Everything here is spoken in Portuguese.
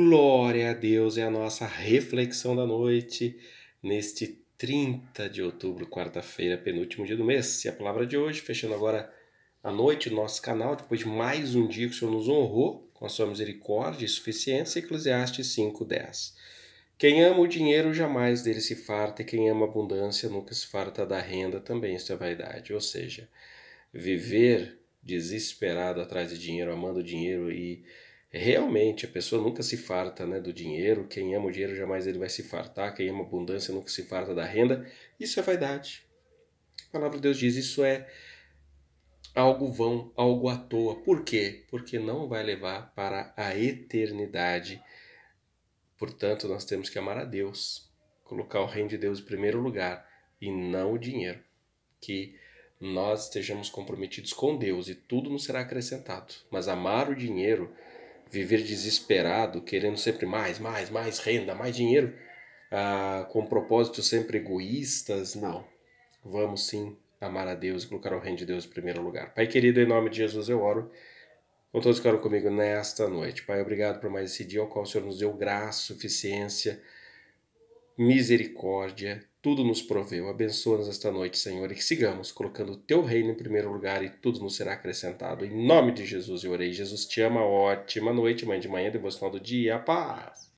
Glória a Deus é a nossa reflexão da noite neste 30 de outubro, quarta-feira, penúltimo dia do mês. E a palavra de hoje, fechando agora a noite o nosso canal, depois de mais um dia que o Senhor nos honrou com a sua misericórdia e suficiência, Eclesiastes 5:10. Quem ama o dinheiro jamais dele se farta, e quem ama a abundância nunca se farta da renda, também isso é vaidade. Ou seja, viver desesperado atrás de dinheiro, amando dinheiro e realmente a pessoa nunca se farta né, do dinheiro, quem ama o dinheiro jamais ele vai se fartar, quem ama a abundância nunca se farta da renda, isso é vaidade. A palavra de Deus diz isso é algo vão, algo à toa. Por quê? Porque não vai levar para a eternidade. Portanto, nós temos que amar a Deus, colocar o reino de Deus em primeiro lugar e não o dinheiro. Que nós estejamos comprometidos com Deus e tudo nos será acrescentado. Mas amar o dinheiro viver desesperado, querendo sempre mais, mais, mais renda, mais dinheiro, ah, com propósitos sempre egoístas. Não. Vamos sim amar a Deus e colocar o reino de Deus em primeiro lugar. Pai querido, em nome de Jesus eu oro. Com todos que oram comigo nesta noite. Pai, obrigado por mais esse dia ao qual o Senhor nos deu graça, suficiência, misericórdia tudo nos proveu. Abençoa-nos esta noite, Senhor, e que sigamos colocando o teu reino em primeiro lugar e tudo nos será acrescentado. Em nome de Jesus eu orei. Jesus te ama. Ótima noite, mãe de manhã, devocional do dia. Paz.